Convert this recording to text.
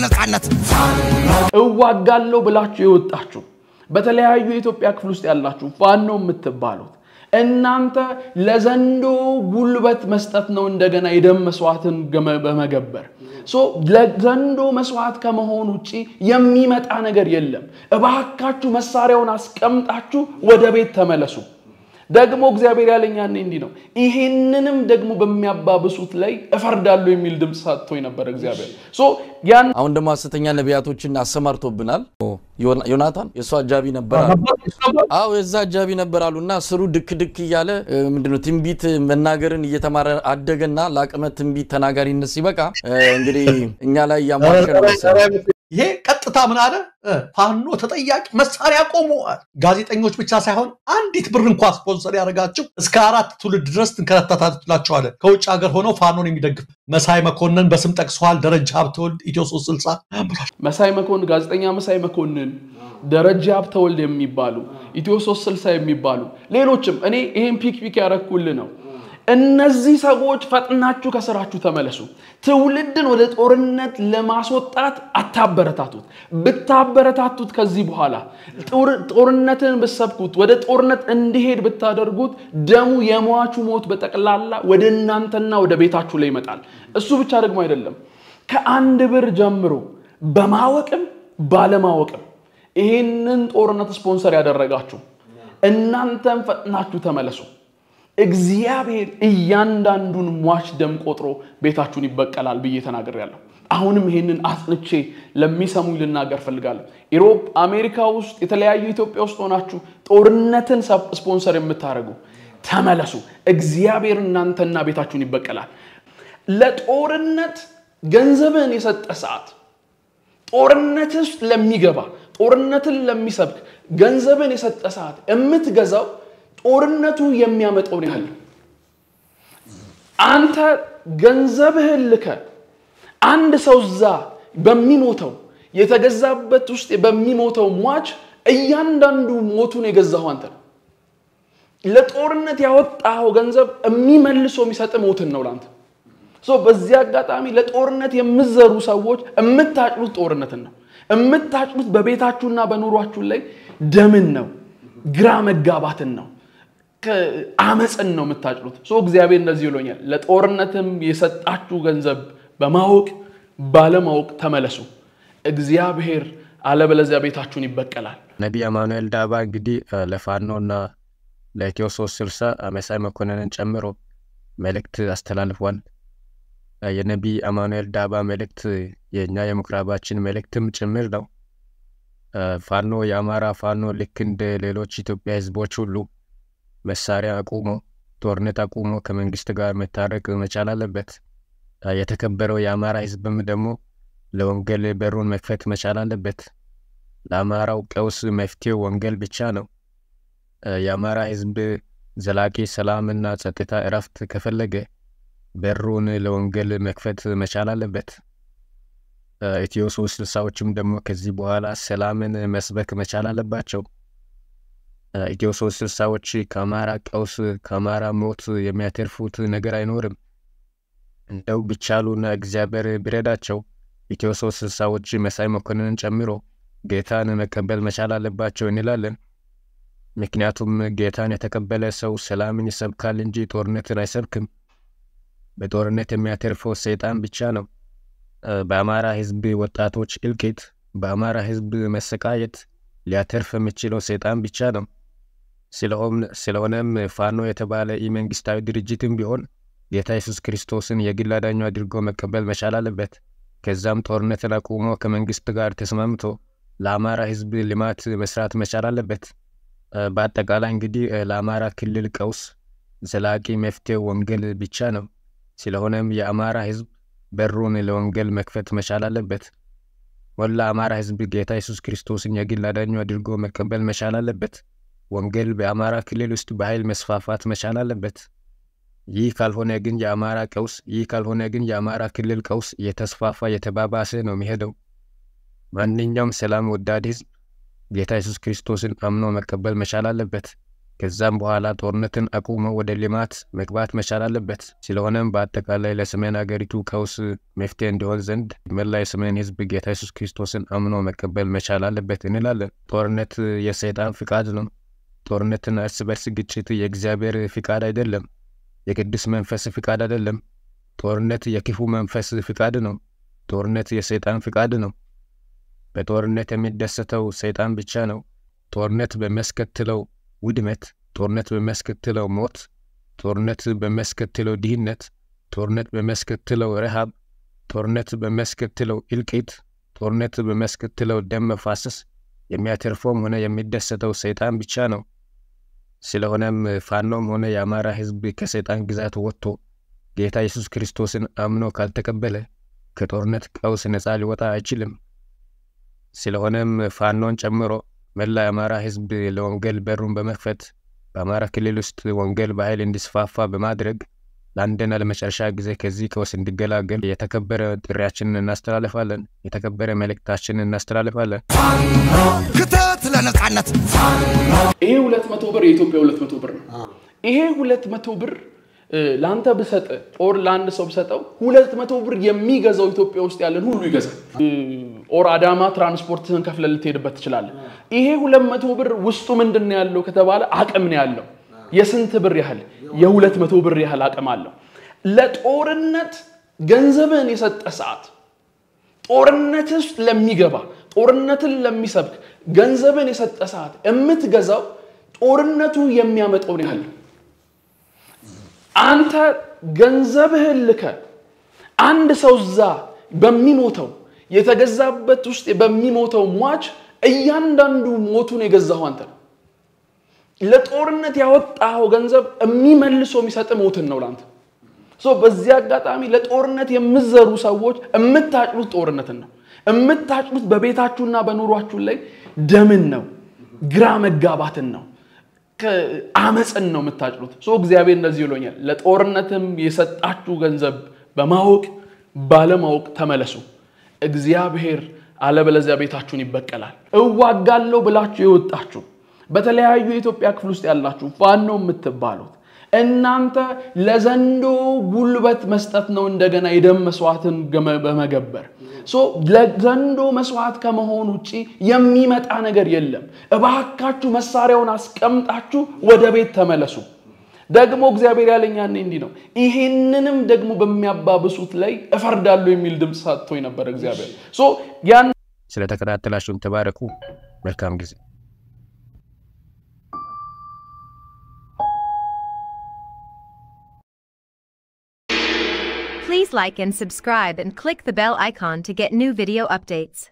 ለነጻነት እዋጋለሁ ብላችሁ የወጣችሁ በተለያዩ የኢትዮጵያ ክፍል ውስጥ ያላችሁ ፋኖ የምትባሉት እናንተ ለዘንዶ ጉልበት መስጠት ነው። እንደገና የደም መስዋዕትን በመገበር ለዘንዶ መስዋዕት ከመሆን ውጭ የሚመጣ ነገር የለም። እባካችሁ መሳሪያውን አስቀምጣችሁ ወደ ቤት ተመለሱ። ደግሞ እግዚአብሔር ያለኝ ያኔ እንዲህ ነው፣ ይሄንንም ደግሞ በሚያባብሱት ላይ እፈርዳለሁ የሚል ድምፅ ሰጥቶኝ ነበር እግዚአብሔር። ያን አሁን ደግሞ ሐሰተኛ ነቢያቶችን አሰማርቶብናል። ዮናታን የእሱ አጃቢ ነበር አሉ። አዎ የዛ አጃቢ ነበር አሉ እና ስሩ ድክ ድክ እያለ ምንድነው ትንቢት መናገርን እየተማረ አደገና ለአቅመ ትንቢት ተናጋሪነት ሲበቃ እንግዲህ እኛ ላይ እያሟሸ ነው ይሄ ቀጥታ ምን አለ ፋኖ ተጠያቂ መሳሪያ ቆሞ ጋዜጠኞች ብቻ ሳይሆን አንዲት ብር እንኳ ስፖንሰር ያደረጋችሁ እስከ አራት ትውልድ ድረስ ትንከረታታችኋለን። ከውጭ ሀገር ሆነው ፋኖን የሚደግፍ መሳይ መኮንን በስም ጠቅሰዋል። ደረጃ ሀብተወልድ ኢትዮ ሶስት ስልሳ መሳይ መኮንን ጋዜጠኛ መሳይ መኮንን፣ ደረጃ ሀብተወልድ የሚባሉ ኢትዮ ሶስት ስልሳ የሚባሉ ሌሎችም እኔ ይህን ፒክ ፒክ ነው እነዚህ ሰዎች ፈጥናችሁ ከስራችሁ ተመለሱ። ትውልድን ወደ ጦርነት ለማስወጣት አታበረታቱት። ብታበረታቱት ከዚህ በኋላ ጦርነትን ብሰብኩት፣ ወደ ጦርነት እንዲሄድ ብታደርጉት ደሙ የሟቹ ሞት በጠቅላላ ወደ እናንተና ወደ ቤታችሁ ላይ ይመጣል። እሱ ብቻ ደግሞ አይደለም፣ ከአንድ ብር ጀምሮ በማወቅም ባለማወቅም ይሄንን ጦርነት ስፖንሰር ያደረጋችሁ እናንተም ፈጥናችሁ ተመለሱ። እግዚአብሔር እያንዳንዱን ሟች ደም ቆጥሮ ቤታችሁን ይበቀላል ብዬ ተናግሬያለሁ። አሁንም ይሄንን አጽንቼ ለሚሰሙ ልናገር ፈልጋለሁ። ኢሮፕ፣ አሜሪካ ውስጥ የተለያዩ ኢትዮጵያ ውስጥ ሆናችሁ ጦርነትን ስፖንሰር የምታደርጉ ተመለሱ። እግዚአብሔር እናንተና ቤታችሁን ይበቀላል። ለጦርነት ገንዘብን የሰጠ ሰዓት ጦርነት ውስጥ ለሚገባ ጦርነትን ለሚሰብክ ገንዘብን የሰጠ ሰዓት የምትገዛው ጦርነቱ የሚያመጣውን ያህል አንተ ገንዘብህን ልከ አንድ ሰው እዛ በሚሞተው የተገዛበት ውስጥ በሚሞተው ሟች እያንዳንዱ ሞቱን የገዛው አንተ ነው። ለጦርነት ያወጣኸው ገንዘብ የሚመልሶ የሚሰጥ ሞትን ነው ለአንተ። በዚህ አጋጣሚ ለጦርነት የምዘሩ ሰዎች የምታጭሉት ጦርነትን ነው። የምታጭሉት በቤታችሁና በኑሯችሁ ላይ ደምን ነው፣ ግራ መጋባትን ነው። አመፅን ነው የምታጭሉት። ሶ እግዚአብሔር እንደዚህ ይሎኛል፣ ለጦርነትም የሰጣችሁ ገንዘብ በማወቅ ባለማወቅ ተመለሱ። እግዚአብሔር አለበለዚያ ቤታችሁን ይበቀላል። ነቢይ አማኑኤል ዳባ እንግዲህ ለፋኖ እና ለኢትዮ ሶስት ስልሳ መሳይ መኮንንን ጨምሮ መልእክት አስተላልፏል። የነቢይ አማኑኤል ዳባ መልእክት የእኛ የምኩራባችን መልእክትም ጭምር ነው። ፋኖ የአማራ ፋኖ ልክ እንደ ሌሎች ኢትዮጵያ ህዝቦች ሁሉ መሳሪያ አቁሞ ጦርነት አቁሞ ከመንግስት ጋር መታረቅ መቻል አለበት። የተከበረው የአማራ ህዝብም ደግሞ ለወንጌል በሩን መክፈት መቻል አለበት። ለአማራው ቀውስ መፍትሄ ወንጌል ብቻ ነው። የአማራ ህዝብ ዘላቂ ሰላምና ጸጥታ እረፍት ከፈለገ በሩን ለወንጌል መክፈት መቻል አለበት። ኢትዮ ሶስት ስልሳዎችም ደግሞ ከዚህ በኋላ ሰላምን መስበክ መቻል አለባቸው። ኢትዮ ሶስት ስልሳዎች ከአማራ ቀውስ ከአማራ ሞት የሚያተርፉት ነገር አይኖርም። እንደው ቢቻሉና እግዚአብሔር ቢረዳቸው ኢትዮ ሶስት ስልሳዎች መሳይ መኮንንን ጨምሮ ጌታን መቀበል መቻል አለባቸው እንላለን። ምክንያቱም ጌታን የተቀበለ ሰው ሰላምን ይሰብካል እንጂ ጦርነትን አይሰብክም። በጦርነት የሚያተርፈው ሰይጣን ብቻ ነው። በአማራ ህዝብ ወጣቶች እልቂት፣ በአማራ ህዝብ መሰቃየት ሊያተርፍ የሚችለው ሰይጣን ብቻ ነው። ስለሆነም ፋኖ የተባለ ኢመንግስታዊ ድርጅትም ቢሆን ጌታ ኢየሱስ ክርስቶስን የግል አዳኙ አድርጎ መቀበል መቻል አለበት። ከዛም ጦርነትን አቁሞ ከመንግስት ጋር ተስማምቶ ለአማራ ህዝብ ልማት መስራት መቻል አለበት። በአጠቃላይ እንግዲህ ለአማራ ክልል ቀውስ ዘላቂ መፍትሄ ወንጌል ብቻ ነው። ስለሆነም የአማራ ህዝብ በሩን ለወንጌል መክፈት መቻል አለበት። ወላ አማራ ህዝብ ጌታ ኢየሱስ ክርስቶስን የግል አዳኙ አድርጎ መቀበል መቻል አለበት። ወንጌል በአማራ ክልል ውስጥ በኃይል መስፋፋት መቻል አለበት። ይህ ካልሆነ ግን የአማራ ቀውስ ይህ ካልሆነ ግን የአማራ ክልል ቀውስ የተስፋፋ የተባባሰ ነው የሚሄደው። ማንኛውም ሰላም ወዳድ ህዝብ ጌታ ኢየሱስ ክርስቶስን አምኖ መቀበል መቻል አለበት። ከዛም በኋላ ጦርነትን አቁሞ ወደ ልማት መግባት መቻል አለበት። ስለሆነም በአጠቃላይ ለሰሜን አገሪቱ ቀውስ መፍትሄ እንዲሆን ዘንድ መላ የሰሜን ህዝብ ጌታ ኢየሱስ ክርስቶስን አምኖ መቀበል መቻል አለበት እንላለን። ጦርነት የሰይጣን ፍቃድ ነው። ጦርነትና እርስ በርስ ግጭት የእግዚአብሔር ፍቃድ አይደለም። የቅዱስ መንፈስ ፍቃድ አይደለም። ጦርነት የክፉ መንፈስ ፍቃድ ነው። ጦርነት የሰይጣን ፍቃድ ነው። በጦርነት የሚደሰተው ሰይጣን ብቻ ነው። ጦርነት በሚያስከትለው ውድመት፣ ጦርነት በሚያስከትለው ሞት፣ ጦርነት በሚያስከትለው ድህነት፣ ጦርነት በሚያስከትለው ረሃብ፣ ጦርነት በሚያስከትለው እልቂት፣ ጦርነት በሚያስከትለው ደም መፋሰስ የሚያተርፈውም ሆነ የሚደሰተው ሰይጣን ብቻ ነው። ስለሆነም ፋኖም ሆነ የአማራ ህዝብ ከሰይጣን ግዛት ወጥቶ ጌታ ኢየሱስ ክርስቶስን አምኖ ካልተቀበለ ከጦርነት ቀውስ ነፃ ሊወጣ አይችልም። ስለሆነም ፋኖን ጨምሮ መላ የአማራ ህዝብ ለወንጌል በሩን በመክፈት በአማራ ክልል ውስጥ ወንጌል በኃይል እንዲስፋፋ በማድረግ ለአንድና ለመጨረሻ ጊዜ ከዚህ ቀውስ እንዲገላገል የተከበረ ጥሪያችንን እናስተላልፋለን። የተከበረ መልእክታችንን እናስተላልፋለን። ክተት ለነጻነት። ይሄ ሁለት መቶ ብር የኢትዮጵያ ሁለት መቶ ብር ነው። ይሄ ሁለት መቶ ብር ለአንተ ብሰጥ ኦር ለአንድ ሰው ብሰጠው ሁለት መቶ ብር የሚገዛው ኢትዮጵያ ውስጥ ያለን ሁሉ ይገዛል። ኦር አዳማ ትራንስፖርትህን ከፍለ ልትሄድበት ትችላለህ። ይሄ ሁለት መቶ ብር ውስጡ ምንድን ነው ያለው ከተባለ አቅም ነው ያለው። የስንት ብር ያህል የሁለት መቶ ብር ያህል አቅም አለው። ለጦርነት ገንዘብን የሰጠ ሰዓት ጦርነት ውስጥ ለሚገባ ጦርነትን ለሚሰብክ ገንዘብን የሰጠ ሰዓት የምትገዛው ጦርነቱ የሚያመጣውን ያህል አንተ ገንዘብህን ልከ አንድ ሰው እዛ በሚሞተው የተገዛበት ውስጥ በሚሞተው ሟች እያንዳንዱ ሞቱን የገዛሁ አንተ ነው። ለጦርነት ያወጣው ገንዘብ የሚመልሶ የሚሰጥ ሞትን ነው ላንተ። በዚህ አጋጣሚ ለጦርነት የምዘሩ ሰዎች የምታጭሉት ጦርነትን ነው። የምታጭሉት በቤታችሁና በኑሯችሁ ላይ ደምን ነው፣ ግራ መጋባትን ነው፣ አመፅን ነው የምታጭሉት። እግዚአብሔር እንደዚህ ይሎኛል፣ ለጦርነትም የሰጣችሁ ገንዘብ በማወቅ ባለማወቅ ተመለሱ። እግዚአብሔር አለበለዚያ ቤታችሁን ይበቀላል። እዋጋለሁ ብላችሁ የወጣችሁ በተለያዩ የኢትዮጵያ ክፍል ውስጥ ያላችሁ ፋኖ የምትባሉት እናንተ ለዘንዶ ጉልበት መስጠት ነው እንደገና የደም መስዋዕትን በመገበር ለዘንዶ መስዋዕት ከመሆን ውጭ የሚመጣ ነገር የለም። እባካችሁ መሳሪያውን አስቀምጣችሁ ወደ ቤት ተመለሱ። ደግሞ እግዚአብሔር ያለኝ ያኔ እንዲህ ነው፣ ይሄንንም ደግሞ በሚያባብሱት ላይ እፈርዳለሁ የሚል ድምፅ ሰጥቶኝ ነበር እግዚአብሔር። ስለተከታተላችሁን ተባረኩ። መልካም ጊዜ Please like and subscribe and click the bell icon to get new video updates.